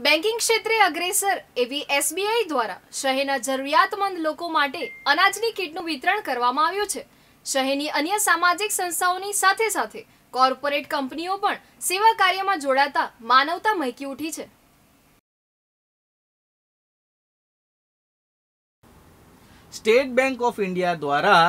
banking ક્ષેત્રે અગ્રેસર એવી એસબીઆઈ દ્વારા શહેરના જરૂરિયાતમંદ લોકો માટે અનાજની કીટનું વિતરણ કરવામાં આવ્યું છે શહેરની અન્ય સામાજિક સંસ્થાઓની સાથે સાથે કોર્પોરેટ કંપનીઓ પણ સેવા કાર્યમાં જોડાતા માનવતા મહેકી ઉઠી છે સ્ટેટ બેંક ઓફ ઇન્ડિયા દ્વારા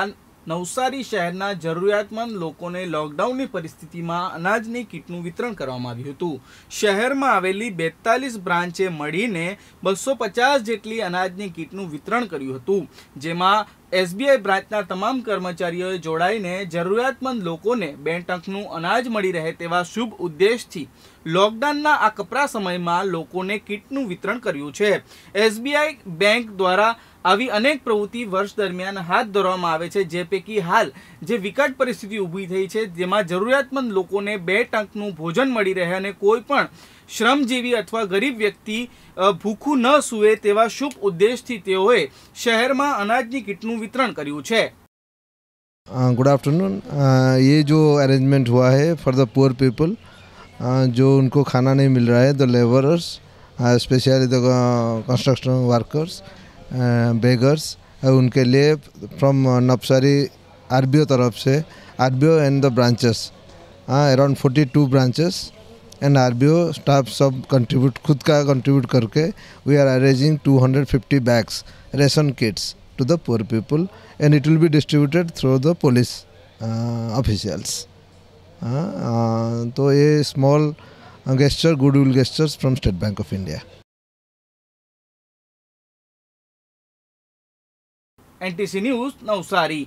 નવસારી શહેરના જરૂરિયાતમંદ લોકોને લોકડાઉનની પરિસ્થિતિમાં અનાજની કીટનું વિતરણ કરવામાં આવ્યું હતું શહેરમાં આવેલી બેતાલીસ બ્રાન્ચે મળીને બસો પચાસ જેટલી અનાજની કીટનું વિતરણ કર્યું હતું જેમાં એસબીઆઈ બ્રાન્ચના તમામ કર્મચારીઓએ જોડાઈને જરૂરિયાતમંદ લોકોને બે ટંકનું અનાજ મળી રહે તેવા શુભ ઉદ્દેશથી લોકડાઉનના આ કપરા સમયમાં લોકોને કીટનું વિતરણ કર્યું છે એસબીઆઈ બેંક દ્વારા આવી અનેક પ્રવૃત્તિ વર્ષ દરમિયાન હાથ ધરવામાં આવે છે જે પૈકી હાલ જે વિકટ પરિસ્થિતિ ઊભી થઈ છે જેમાં જરૂરિયાતમંદ લોકોને બે ટંકનું ભોજન મળી રહે અને કોઈ પણ શ્રમજીવી અથવા ગરીબ વ્યક્તિ ભૂખું ન સૂવે તેવા શુભ ઉદ્દેશથી તેઓએ શહેરમાં અનાજની કીટનું વિતરણ કર્યું છે ગુડ આફ્ટરનૂન ये જો અરેન્જમેન્ટ हुआ है ફોર ધ पुअर પીપલ જો उनको खाना नहीं मिल रहा the the labourers specially construction workers beggars उनके लिए फ्रॉम नवसारी आर तरफ से our and the branches around forty two branches and our staff सब कंट्रीब्यूट खुद का कंट्रीब्यूट करके we are arranging two hundred fifty bags ration kits to the poor people and it will be distributed through the police officials तो ये small gesture goodwill gestures from State Bank of India NTC news Navsari